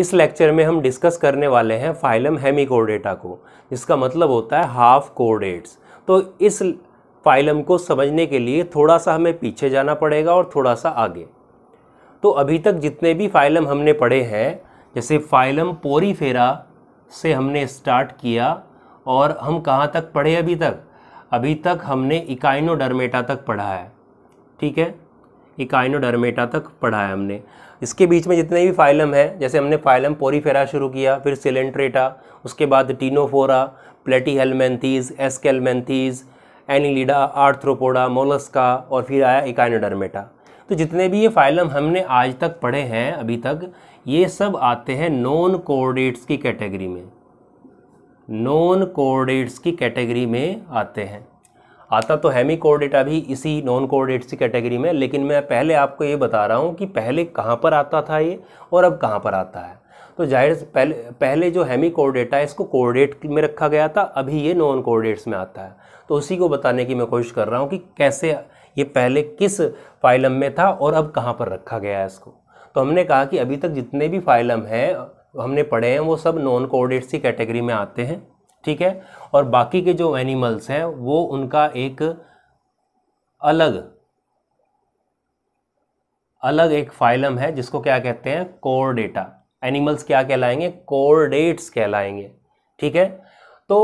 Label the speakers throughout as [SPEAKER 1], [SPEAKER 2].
[SPEAKER 1] इस लेक्चर में हम डिस्कस करने वाले हैं फाइलम हेमी कोर्डेटा को जिसका मतलब होता है हाफ कोर्डेट्स तो इस फाइलम को समझने के लिए थोड़ा सा हमें पीछे जाना पड़ेगा और थोड़ा सा आगे तो अभी तक जितने भी फाइलम हमने पढ़े हैं जैसे फाइलम पोरीफेरा से हमने स्टार्ट किया और हम कहाँ तक पढ़े अभी तक अभी तक हमने इकाइनोडर्मेटा तक पढ़ा है ठीक है इकाइनोडर्मेटा तक पढ़ा है हमने इसके बीच में जितने भी फाइलम हैं जैसे हमने फाइलम पोरीफेरा शुरू किया फिर सिलेंट्रेटा उसके बाद ctenophora platyhelminthes aschelminthes annelida arthropoda mollusca और फिर आया इकाइनोडर्मेटा तो जितने भी ये फाइलम हमने आज तक पढ़े हैं अभी तक ये सब आते हैं नॉन कोर्डेट्स की कैटेगरी में नॉन कोर्डेट्स की कैटेगरी में आते हैं आता तो कोर डेटा भी इसी नॉन डेट्स की कैटेगरी में लेकिन मैं पहले आपको ये बता रहा हूँ कि पहले कहाँ पर आता था ये और अब कहाँ पर आता है तो जाहिर पहले पहले जो हैमी कोऑर्डिनेटा है इसको डेट में रखा गया था अभी ये नॉन डेट्स में आता है तो उसी को बताने की मैं कोशिश कर रहा हूँ कि कैसे ये पहले किस फाइलम में था और अब कहाँ पर रखा गया है इसको तो हमने कहा कि अभी तक जितने भी फाइलम हैं हमने पढ़े हैं वो सब नॉन डेट्स की कैटेगरी में आते हैं ठीक है और बाकी के जो एनिमल्स हैं वो उनका एक अलग अलग एक फाइलम है जिसको क्या कहते हैं कोर डेटा एनिमल्स क्या कहलाएंगे कोर डेट्स कहलाएंगे ठीक है तो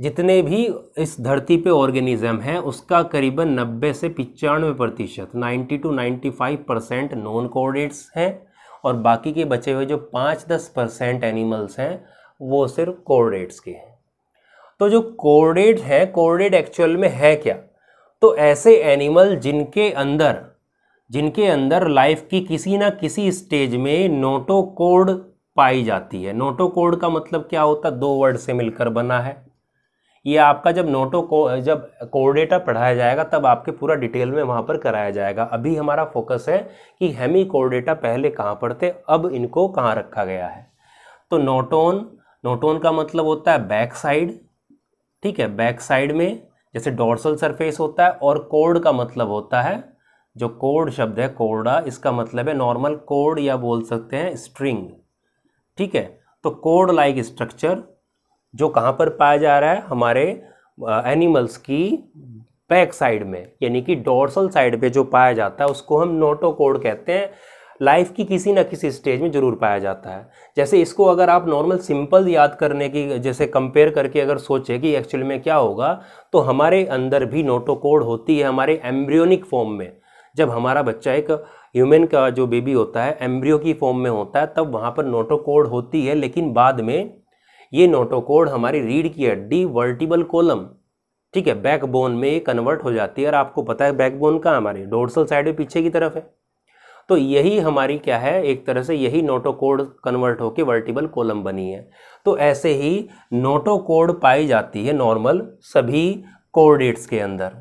[SPEAKER 1] जितने भी इस धरती पे ऑर्गेनिज्म हैं उसका करीबन 90 से पिचानवे प्रतिशत ninety to ninety five percent non chordates हैं और बाकी के बचे हुए जो पाँच दस परसेंट एनिमल्स हैं वो सिर्फ कोऑर्डिनेट्स के हैं तो जो कोर्डेड हैं कोर्डेड एक्चुअल में है क्या तो ऐसे एनिमल जिनके अंदर जिनके अंदर लाइफ की किसी ना किसी स्टेज में नोटोकोड पाई जाती है नोटोकोड का मतलब क्या होता दो वर्ड से मिलकर बना है ये आपका जब नोटो को जब कोर्डेटा पढ़ाया जाएगा तब आपके पूरा डिटेल में वहाँ पर कराया जाएगा अभी हमारा फोकस है कि हेमी कोर्डेटा पहले कहाँ पढ़ते अब इनको कहाँ रखा गया है तो नोटोन नोटोन का मतलब होता है बैक साइड ठीक है बैक साइड में जैसे डोर्सल सरफेस होता है और कोड का मतलब होता है जो कोड शब्द है कोडा इसका मतलब है नॉर्मल कोड या बोल सकते हैं स्ट्रिंग ठीक है तो कोड लाइक स्ट्रक्चर जो कहाँ पर पाया जा रहा है हमारे एनिमल्स की बैक साइड में यानी कि डोर्सल साइड पे जो पाया जाता है उसको हम नोटो कोड कहते हैं लाइफ की किसी ना किसी स्टेज में ज़रूर पाया जाता है जैसे इसको अगर आप नॉर्मल सिंपल याद करने की जैसे कंपेयर करके अगर सोचें कि एक्चुअल में क्या होगा तो हमारे अंदर भी नोटोकोड होती है हमारे एम्ब्रियोनिक फॉर्म में जब हमारा बच्चा एक ह्यूमन का जो बेबी होता है एम्ब्रियो की फॉर्म में होता है तब वहाँ पर नोटोकोड होती है लेकिन बाद में ये नोटोकोड हमारी रीढ़ की हड्डी वर्टिबल कोलम ठीक है बैकबोन में कन्वर्ट हो जाती है और आपको पता है बैकबोन का हमारी डोर्सल साइड में पीछे की तरफ है तो यही हमारी क्या है एक तरह से यही नोटोकोड कन्वर्ट होकर वर्टिबल कॉलम बनी है तो ऐसे ही नोटोकोड पाई जाती है नॉर्मल सभी कोर्डेट्स के अंदर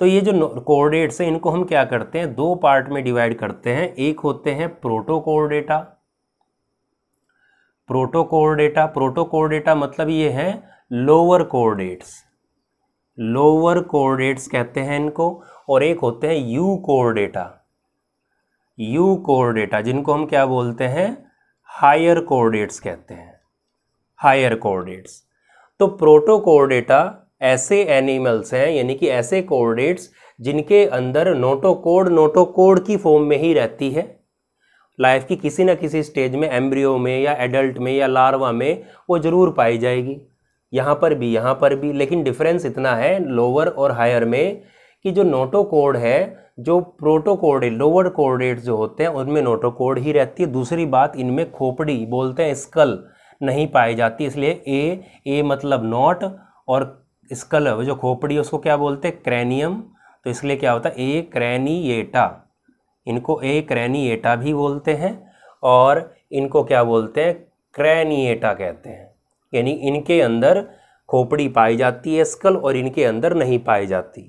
[SPEAKER 1] तो ये जो कोर्डेट्स हैं इनको हम क्या करते हैं दो पार्ट में डिवाइड करते हैं एक होते हैं प्रोटोकोर्डेटा प्रोटोकोर्डेटा प्रोटोकोर्डेटा मतलब ये है लोअर कोर्डेट्स लोअर कोर्डेट्स कहते हैं इनको और एक होते हैं euchordata euchordata जिनको हम क्या बोलते हैं हायर कोऑर्डिनेट्स कहते हैं हायर कोऑर्डिनेट्स तो प्रोटो कोऑर्डिनेटा ऐसे एनिमल्स हैं यानी कि ऐसे कोऑर्डिनेट्स जिनके अंदर नोटोकोड नोटोकोड की फॉर्म में ही रहती है लाइफ की किसी ना किसी स्टेज में एम्ब्रियो में या एडल्ट में या लार्वा में वो ज़रूर पाई जाएगी यहाँ पर भी यहाँ पर भी लेकिन डिफरेंस इतना है लोअर और हायर में कि जो नोटोकोड है जो प्रोटोकोर्डेट लोअर कोर्डेट जो होते हैं उनमें नोटोकोड ही रहती है दूसरी बात इनमें खोपड़ी बोलते हैं स्कल नहीं पाई जाती इसलिए ए ए मतलब नॉट और स्कल जो खोपड़ी है उसको क्या बोलते हैं क्रैनियम तो इसलिए क्या होता है ए क्रैनीटा इनको ए क्रैनीटा भी बोलते हैं और इनको क्या बोलते हैं क्रैनिएटा कहते हैं यानी इनके अंदर खोपड़ी पाई जाती है स्कल और इनके अंदर नहीं पाई जाती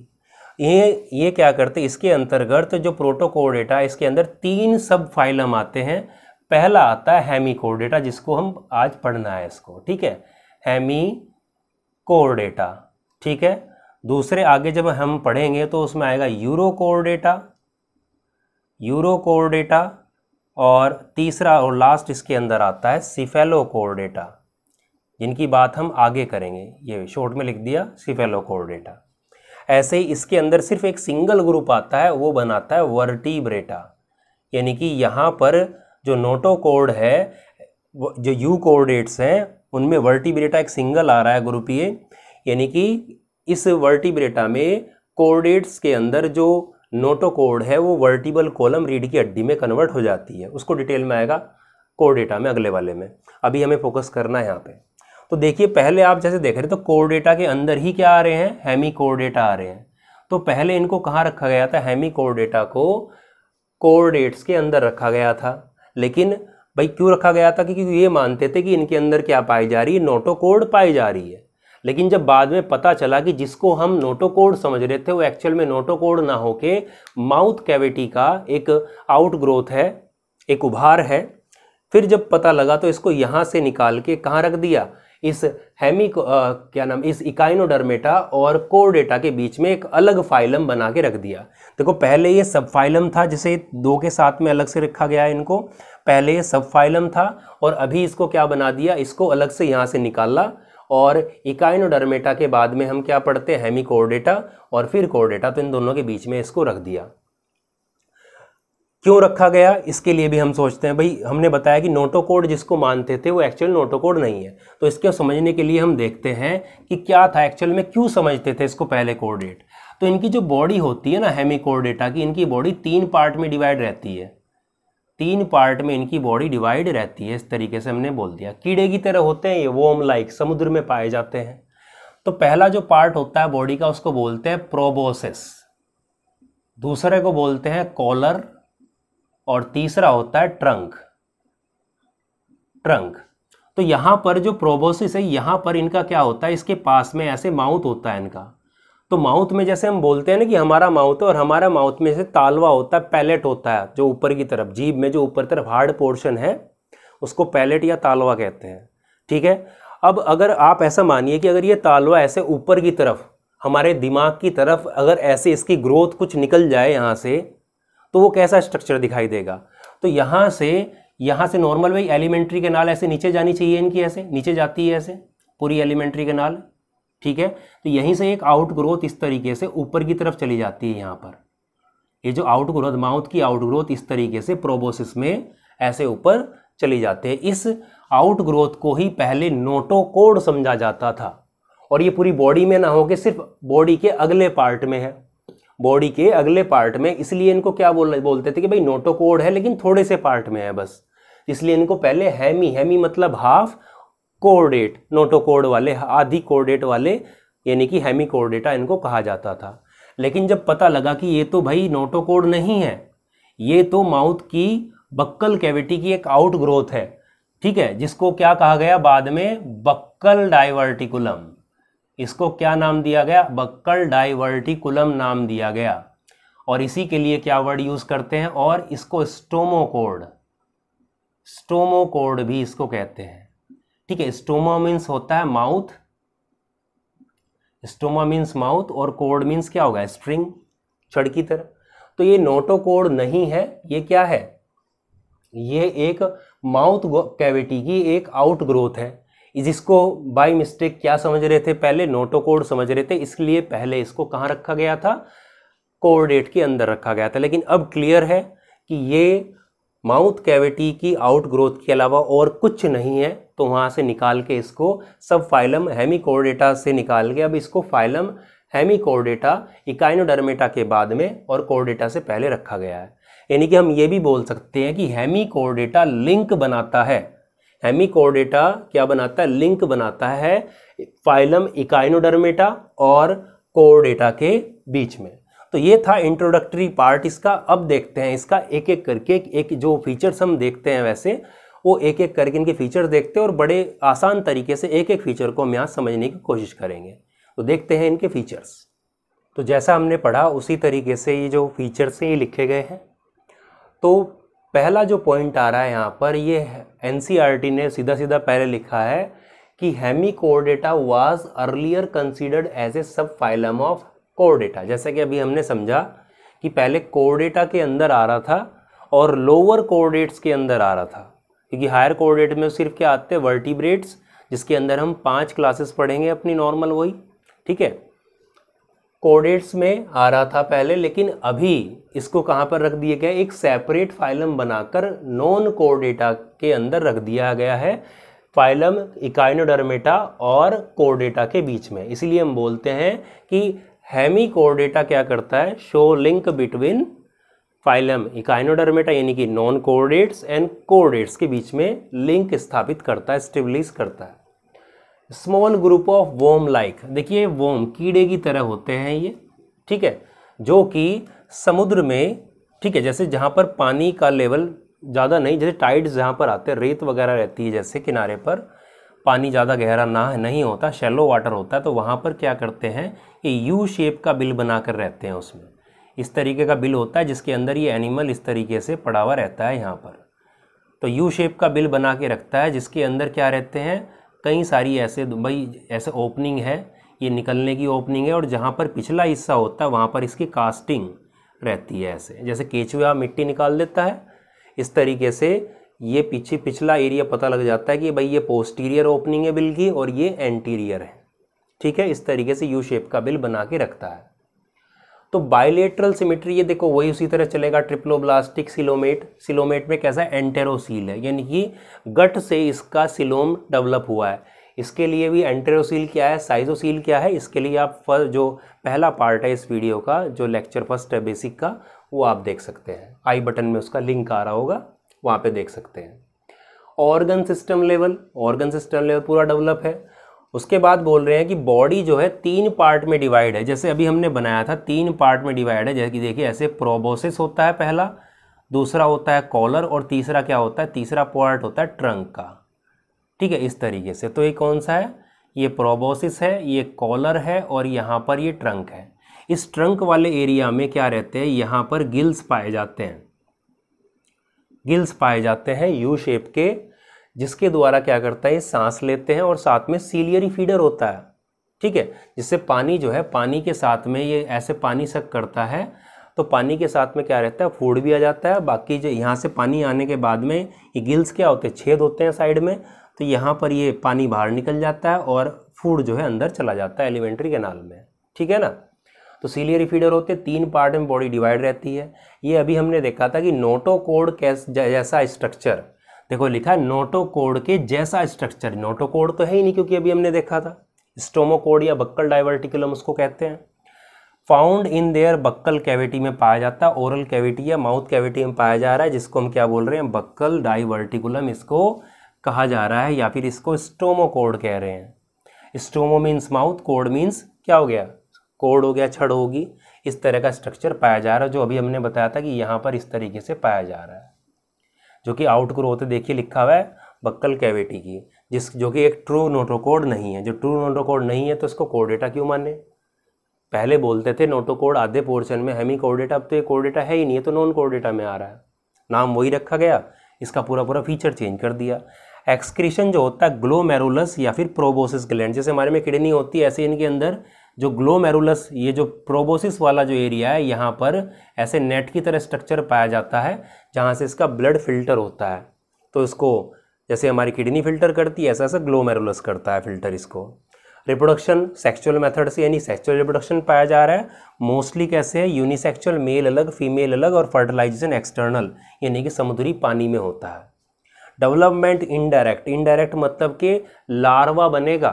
[SPEAKER 1] ये ये क्या करते इसके अंतर्गत जो प्रोटोकोर डेटा इसके अंदर तीन सब फाइलम आते हैं पहला आता है हैमी कोर डेटा जिसको हम आज पढ़ना है इसको ठीक है हेमी कोर डेटा ठीक है दूसरे आगे जब हम पढ़ेंगे तो उसमें आएगा urochordata urochordata और तीसरा और लास्ट इसके अंदर आता है सिफेलो कोर डेटा जिनकी बात हम आगे करेंगे ये शॉर्ट में लिख दिया सिफेलो कोर डेटा ऐसे ही इसके अंदर सिर्फ एक सिंगल ग्रुप आता है वो बनाता है वर्टीब्रेटा यानी कि यहाँ पर जो नोटो कोड है जो यू कोर्डेट्स हैं उनमें वर्टिब्रेटा एक सिंगल आ रहा है ग्रुप ये यानी कि इस वर्टिब्रेटा में कोर्डेट्स के अंदर जो नोटो कोड है वो वर्टिबल कॉलम रीड की हड्डी में कन्वर्ट हो जाती है उसको डिटेल में आएगा कोर्डेटा में अगले वाले में अभी हमें फोकस करना है यहाँ पर तो देखिए पहले आप जैसे देख रहे तो कोर डेटा के अंदर ही क्या आ रहे हैं हेमी कोर डेटा आ रहे हैं तो पहले इनको कहाँ रखा गया था हेमी कोर डेटा को कोर डेट्स के अंदर रखा गया था लेकिन भाई क्यों रखा गया था क्योंकि ये मानते थे कि इनके अंदर क्या पाई जा रही है नोटोकोड पाई जा रही है लेकिन जब बाद में पता चला कि जिसको हम नोटोकोड समझ रहे थे वो एक्चुअल में नोटोकोड ना होके माउथ कैविटी का एक आउट ग्रोथ है एक उभार है फिर जब पता लगा तो इसको यहाँ से निकाल के कहाँ रख दिया इस हेमी क्या नाम इस इकाइनोडर्मेटा और कोरडेटा के बीच में एक अलग फाइलम बना के रख दिया देखो पहले ये सब फाइलम था जिसे दो के साथ में अलग से रखा गया है इनको पहले ये सब फाइलम था और अभी इसको क्या बना दिया इसको अलग से यहाँ से निकाला और इकाइनोडर्मेटा के बाद में हम क्या पढ़ते हैं हेमी कोरडेटा और फिर कोरडेटा तो इन दोनों के बीच में इसको रख दिया क्यों रखा गया इसके लिए भी हम सोचते हैं भाई हमने बताया कि नोटो कोड जिसको मानते थे वो एक्चुअल नोटो कोड नहीं है तो इसके समझने के लिए हम देखते हैं कि क्या था एक्चुअल में क्यों समझते थे इसको पहले कोर्डेट तो इनकी जो बॉडी होती है ना हेमी कोर्डेटा की इनकी बॉडी तीन पार्ट में डिवाइड रहती है तीन पार्ट में इनकी बॉडी डिवाइड रहती है इस तरीके से हमने बोल दिया कीड़े की तरह होते हैं ये वोम लाइक समुद्र में पाए जाते हैं तो पहला जो पार्ट होता है बॉडी का उसको बोलते हैं प्रोबोसिस दूसरे को बोलते हैं कॉलर और तीसरा होता है ट्रंक ट्रंक तो यहां पर जो प्रोबोसिस है यहां पर इनका क्या होता है इसके पास में ऐसे माउथ होता है इनका तो माउथ में जैसे हम बोलते हैं ना कि हमारा माउथ है और हमारा माउथ में से तालवा होता है पैलेट होता है जो ऊपर की तरफ जीभ में जो ऊपर तरफ हार्ड पोर्शन है उसको पैलेट या तालवा कहते हैं ठीक है अब अगर आप ऐसा मानिए कि अगर ये तालवा ऐसे ऊपर की तरफ हमारे दिमाग की तरफ अगर ऐसे इसकी ग्रोथ कुछ निकल जाए यहाँ से तो वो कैसा स्ट्रक्चर दिखाई देगा तो यहाँ से यहाँ से नॉर्मल वही एलिमेंट्री के नाल ऐसे नीचे जानी चाहिए इनकी ऐसे नीचे जाती है ऐसे पूरी एलिमेंट्री के नाल ठीक है तो यहीं से एक आउट ग्रोथ इस तरीके से ऊपर की तरफ चली जाती है यहाँ पर ये जो आउट ग्रोथ माउथ की आउट ग्रोथ इस तरीके से प्रोबोसिस में ऐसे ऊपर चली जाते है इस आउट ग्रोथ को ही पहले नोटोकोड समझा जाता था और ये पूरी बॉडी में ना होके सिर्फ बॉडी के अगले पार्ट में है बॉडी के अगले पार्ट में इसलिए इनको क्या बोल बोलते थे कि भाई नोटोकोड है लेकिन थोड़े से पार्ट में है बस इसलिए इनको पहले हैमी हैमी मतलब हाफ कोर्डेट नोटोकोड वाले आधी कोर्डेट वाले यानी कि हैमी कोर्डेटा इनको कहा जाता था लेकिन जब पता लगा कि ये तो भाई नोटोकोड नहीं है ये तो माउथ की बक्कल कैविटी की एक आउट ग्रोथ है ठीक है जिसको क्या कहा गया बाद में बक्कल डाइवर्टिकुलम इसको क्या नाम दिया गया बक्कल डाइवर्टिकुलम नाम दिया गया और इसी के लिए क्या वर्ड यूज़ करते हैं और इसको स्टोमोकोड स्टोमोकोड भी इसको कहते हैं ठीक है स्टोमा मीन्स होता है माउथ स्टोमा मीन्स माउथ और कोड मीन्स क्या होगा स्ट्रिंग छड़ की तरह तो ये नोटोकोड नहीं है ये क्या है ये एक माउथ कैविटी की एक आउट ग्रोथ है जिसको बाई मिस्टेक क्या समझ रहे थे पहले नोटो कोड समझ रहे थे इसलिए पहले इसको कहाँ रखा गया था कोर डेट के अंदर रखा गया था लेकिन अब क्लियर है कि ये माउथ कैविटी की आउट ग्रोथ के अलावा और कुछ नहीं है तो वहाँ से निकाल के इसको सब फाइलम हैमी कोरडेटा से निकाल के अब इसको फाइलम हैमी कोरडेटा इकाइनोडर्मेटा के बाद में और कोरडेटा से पहले रखा गया है यानी कि हम ये भी बोल सकते हैं कि हैमी कोरडेटा लिंक बनाता है हेमिकोर्डेटा क्या बनाता है लिंक बनाता है फाइलम इकाइनोडर्मेटा और कोर्डेटा के बीच में तो ये था इंट्रोडक्टरी पार्ट इसका अब देखते हैं इसका एक एक करके एक जो फीचर्स हम देखते हैं वैसे वो एक एक करके इनके फीचर्स देखते हैं और बड़े आसान तरीके से एक एक फीचर को हम यहाँ समझने की कोशिश करेंगे तो देखते हैं इनके फीचर्स तो जैसा हमने पढ़ा उसी तरीके से ये जो फीचर्स हैं ये लिखे गए हैं तो पहला जो पॉइंट आ रहा है यहाँ पर ये एन e ने सीधा सीधा पहले लिखा है कि hemichordata was earlier considered as a sub phylum of कोरडेटा जैसे कि अभी हमने समझा कि पहले कोरडेटा के अंदर आ रहा था और लोअर कोरडेट्स के अंदर आ रहा था क्योंकि हायर कोरडेट में सिर्फ क्या आते हैं वर्टिब्रेट्स जिसके अंदर हम पांच क्लासेस पढ़ेंगे अपनी नॉर्मल वही ठीक है कोडेट्स में आ रहा था पहले लेकिन अभी इसको कहाँ पर रख दिया गया एक सेपरेट फाइलम बनाकर नॉन डेटा के अंदर रख दिया गया है फाइलम इकाइनोडर्मेटा और डेटा के बीच में इसलिए हम बोलते हैं कि कोर डेटा क्या करता है show link between phylum echinodermata यानी कि नॉन डेट्स एंड डेट्स के बीच में लिंक स्थापित करता है स्टेबलिश करता है small group of worm like देखिए वोम कीड़े की तरह होते हैं ये ठीक है जो कि समुद्र में ठीक है जैसे जहाँ पर पानी का लेवल ज़्यादा नहीं जैसे टाइड्स जहाँ पर आते हैं रेत वगैरह रहती है जैसे किनारे पर पानी ज़्यादा गहरा ना नहीं होता शेलो वाटर होता है तो वहाँ पर क्या करते हैं ये यू शेप का बिल बना कर रहते हैं उसमें इस तरीके का बिल होता है जिसके अंदर ये एनिमल इस तरीके से पड़ा हुआ रहता है यहाँ पर तो यू शेप का बिल बना के रखता है जिसके अंदर क्या रहते हैं कई सारी ऐसे भाई ऐसे ओपनिंग है ये निकलने की ओपनिंग है और जहाँ पर पिछला हिस्सा होता है वहाँ पर इसकी कास्टिंग रहती है ऐसे जैसे केचुआ मिट्टी निकाल देता है इस तरीके से ये पीछे पिछला एरिया पता लग जाता है कि भाई ये पोस्टीरियर ओपनिंग है बिल की और ये एंटीरियर है ठीक है इस तरीके से यू शेप का बिल बना के रखता है तो बायोलेट्रल सिमेट्री ये देखो वही उसी तरह चलेगा ट्रिप्लोब्लास्टिक सिलोमेट सिलोमेट में कैसा एंटेरोसील है यानी कि गट से इसका सिलोम डेवलप हुआ है इसके लिए भी एंटेरोसील क्या है साइजोसील क्या है इसके लिए आप फर्स्ट जो पहला पार्ट है इस वीडियो का जो लेक्चर फर्स्ट है बेसिक का वो आप देख सकते हैं आई बटन में उसका लिंक आ रहा होगा वहाँ पर देख सकते हैं organ system level organ system level पूरा डेवलप है उसके बाद बोल रहे हैं कि बॉडी जो है तीन पार्ट में डिवाइड है जैसे अभी हमने बनाया था तीन पार्ट में डिवाइड है जैसे कि देखिए ऐसे प्रोबोसिस होता है पहला दूसरा होता है कॉलर और तीसरा क्या होता है तीसरा पार्ट होता है ट्रंक का ठीक है इस तरीके से तो ये कौन सा है ये प्रोबोसिस है ये कॉलर है और यहाँ पर ये ट्रंक है इस ट्रंक वाले एरिया में क्या रहते हैं यहाँ पर गिल्स पाए जाते हैं गिल्स पाए जाते हैं यू शेप के जिसके द्वारा क्या करता है ये सांस लेते हैं और साथ में सीलियरी फीडर होता है ठीक है जिससे पानी जो है पानी के साथ में ये ऐसे पानी सक करता है तो पानी के साथ में क्या रहता है फूड भी आ जाता है बाकी जो यहाँ से पानी आने के बाद में ये गिल्स क्या होते हैं छेद होते हैं साइड में तो यहाँ पर ये पानी बाहर निकल जाता है और फूड जो है अंदर चला जाता है एलिमेंट्री कैनाल में ठीक है ना तो सीलियरी फीडर होते हैं तीन पार्ट में बॉडी डिवाइड रहती है ये अभी हमने देखा था कि नोटोकोड कैस जैसा स्ट्रक्चर देखो लिखा नोटो कोड के जैसा स्ट्रक्चर नोटो कोड तो है ही नहीं क्योंकि अभी हमने देखा था स्टोमोकोड या बक्कल डाइवर्टिकुलम उसको कहते हैं found in their buccal cavity में पाया जाता है ओरल कैविटी या माउथ कैविटी में पाया जा रहा है जिसको हम क्या बोल रहे हैं बक्कल डाइवर्टिकुलम इसको कहा जा रहा है या फिर इसको स्टोमोकोड कह रहे हैं स्टोमो मीन्स माउथ कोड मीन्स क्या हो गया कोड हो गया छड़ होगी इस तरह का स्ट्रक्चर पाया जा रहा है जो अभी हमने बताया था कि यहाँ पर इस तरीके से पाया जा रहा है जो कि आउट ग्रोथ देखिए लिखा हुआ है बक्कल कैविटी की जिस जो कि एक ट्रू नोटोकोड नहीं है जो ट्रू नोटोकोड नहीं है तो इसको कोडेटा क्यों माने पहले बोलते थे नोटोकोड आधे पोर्शन में हेमी कोडेटा अब तो ये कोडेटा है ही नहीं है तो नॉन कोडेटा में आ रहा है नाम वही रखा गया इसका पूरा पूरा फीचर चेंज कर दिया एक्सक्रीशन जो होता है ग्लोमेरुलस या फिर प्रोबोसिस ग्लैंड जैसे हमारे में किडनी होती है ऐसे इनके अंदर जो ग्लोमेरुलस ये जो प्रोबोसिस वाला जो एरिया है यहाँ पर ऐसे नेट की तरह स्ट्रक्चर पाया जाता है जहाँ से इसका ब्लड फिल्टर होता है तो इसको जैसे हमारी किडनी फिल्टर करती है ऐसा ऐसा ग्लोमेरुलस करता है फिल्टर इसको रिप्रोडक्शन सेक्सुअल मेथड से यानी सेक्सुअल रिप्रोडक्शन पाया जा रहा है मोस्टली कैसे है यूनिसेक्सुअल मेल अलग फीमेल अलग और फर्टिलाइजेशन एक्सटर्नल यानी कि समुद्री पानी में होता है डेवलपमेंट इनडायरेक्ट इनडायरेक्ट मतलब कि लार्वा बनेगा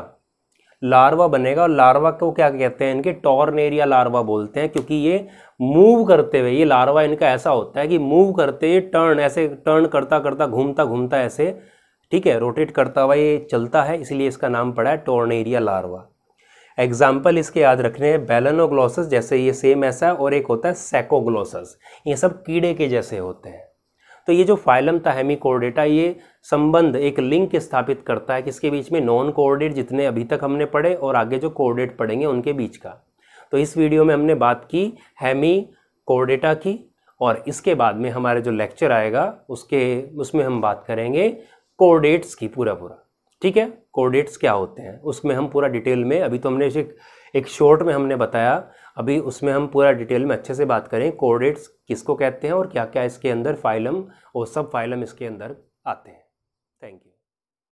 [SPEAKER 1] लार्वा बनेगा और लार्वा को क्या कहते हैं इनके टॉर्नेरिया लार्वा बोलते हैं क्योंकि ये मूव करते हुए ये लार्वा इनका ऐसा होता है कि मूव करते ये टर्न ऐसे टर्न करता करता घूमता घूमता ऐसे ठीक है रोटेट करता हुआ ये चलता है इसलिए इसका नाम पड़ा है टोर्नेरिया लार्वा एग्जाम्पल इसके याद रखने हैं बेलनोग्लोसस जैसे ये सेम ऐसा है और एक होता है सेकोग्लोसस ये सब कीड़े के जैसे होते हैं तो ये जो फाइलम ताहमी कोर्डेटा ये संबंध एक लिंक स्थापित करता है किसके बीच में नॉन कोर्डेट जितने अभी तक हमने पढ़े और आगे जो कोर्डेट पढ़ेंगे उनके बीच का तो इस वीडियो में हमने बात की हैमी कोर्डेटा की और इसके बाद में हमारे जो लेक्चर आएगा उसके उसमें हम बात करेंगे कोर्डेट्स की पूरा पूरा ठीक है कोर्डेट्स क्या होते हैं उसमें हम पूरा डिटेल में अभी तो हमने एक शॉर्ट में हमने बताया अभी उसमें हम पूरा डिटेल में अच्छे से बात करें कोऑर्डिनेट्स किसको कहते हैं और क्या क्या इसके अंदर फाइलम और सब फाइलम इसके अंदर आते हैं